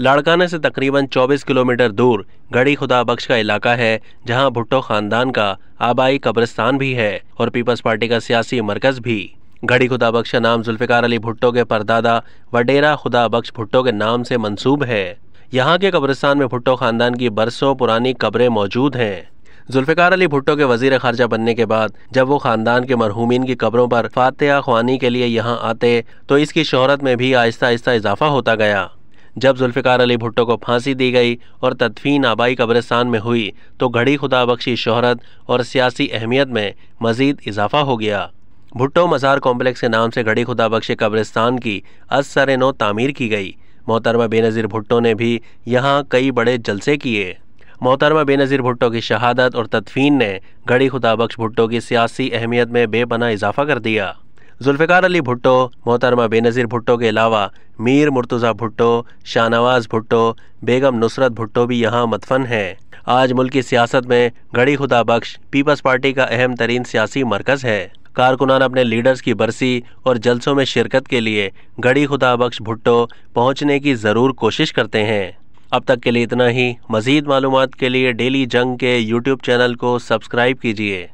लाड़काना से तकरीबन 24 किलोमीटर दूर गढ़ी खुदा बख्श का इलाका है जहां भुट्टो खानदान का आबाई कब्रिस्तान भी है और पीपल्स पार्टी का सियासी मरकज भी गढ़ी खुदा बख्श नाम जुल्फ़िकार अली भुट्टो के परदादा वडेरा खुदा बख्श भुट्टो के नाम से मंसूब है यहाँ के कब्रिस्तान में भुट्टो खानदान की बरसों पुरानी कब्रें मौजूद हैं जुल्फ़िकार अली भुट्टो के वजीर खारजा बनने के बाद जब वो खानदान के मरहूमिन की कब्रों पर फातह ख्वानी के लिए यहाँ आते तो इसकी शहरत में भी आहिस्ता आहिस्ता इजाफा होता गया जब जुल्फ़िकार अली भुट्टो को फांसी दी गई और तदफीन आबाई कब्रिस्तान में हुई तो घड़ी खुदा बख्शी शहरत और सियासी अहमियत में मज़ीद इजाफा हो गया भुट्टो मज़ार कॉम्प्लेक्स के नाम से घड़ी खुदा कब्रिस्तान की असर नो तामीर की गई मोहतरमा बेनज़ीर भुट्टो ने भी यहाँ कई बड़े जलसे किए मोहतरमा बेनज़ीर भुट्टो की शहादत और तदफीन ने घड़ी खुदा बख्श भुट्टो की सियासी अहमियत में बेपना इजाफा कर दिया जुल्फ़िकार अली भुट्टो मोहतरमा बेनज़ीर भुट्टो के अलावा मीर मुर्तज़ा भुट्टो शाहनवाज़ भुट्टो बेगम नुसरत भुट्टो भी यहाँ मतफन हैं आज मुल्क की सियासत में घड़ी खुदा बख्श पीपल्स पार्टी का अहम तरीन सियासी मरकज़ है कारकुनान अपने लीडर्स की बरसी और जलसों में शिरकत के लिए घड़ी खुदा बख्श भुट्टो पहुँचने की ज़रूर कोशिश करते हैं अब तक के लिए इतना ही मज़ीद मालूम के लिए डेली जंग के यूट्यूब चैनल को सब्सक्राइब कीजिए